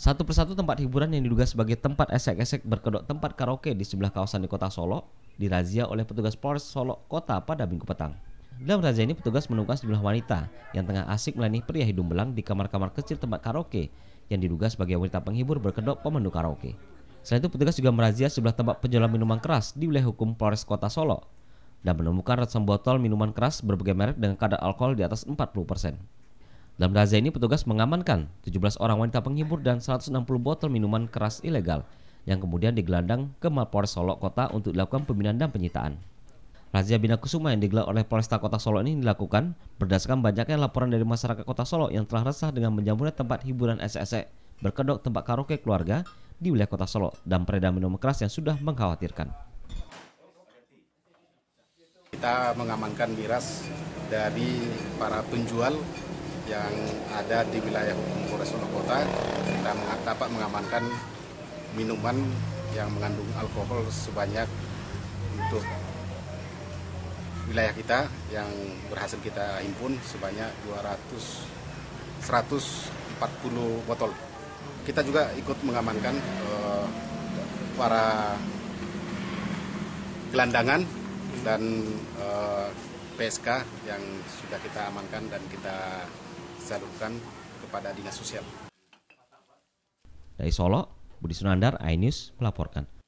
Satu persatu tempat hiburan yang diduga sebagai tempat esek-esek berkedok tempat karaoke di sebelah kawasan di kota Solo dirazia oleh petugas Polres Solo Kota pada minggu petang. Dalam razia ini petugas menemukan sejumlah wanita yang tengah asik melayani pria hidung belang di kamar-kamar kecil tempat karaoke yang diduga sebagai wanita penghibur berkedok pemandu karaoke. Selain itu petugas juga merazia sebelah tempat penjualan minuman keras di wilayah hukum Polres Kota Solo dan menemukan ratusan botol minuman keras berbagai merek dengan kadar alkohol di atas 40 persen. Dalam razia ini petugas mengamankan 17 orang wanita penghibur dan 160 botol minuman keras ilegal yang kemudian digelandang ke Mapolres Solo Kota untuk dilakukan pembinaan dan penyitaan. Razia Bina Kusuma yang digelar oleh Polresta Kota Solo ini dilakukan berdasarkan banyaknya laporan dari masyarakat Kota Solo yang telah resah dengan menjamurnya tempat hiburan sse berkedok tempat karaoke keluarga di wilayah Kota Solo dan peredam minuman keras yang sudah mengkhawatirkan. Kita mengamankan miras dari para penjual yang ada di wilayah hukum Polres Kota kita dapat mengamankan minuman yang mengandung alkohol sebanyak untuk wilayah kita yang berhasil kita himpun sebanyak 200 140 botol. Kita juga ikut mengamankan eh, para gelandangan dan eh, PSK yang sudah kita amankan dan kita disalurkan kepada dinas sosial. Dari Solo, Budi Sunandar, iNews melaporkan.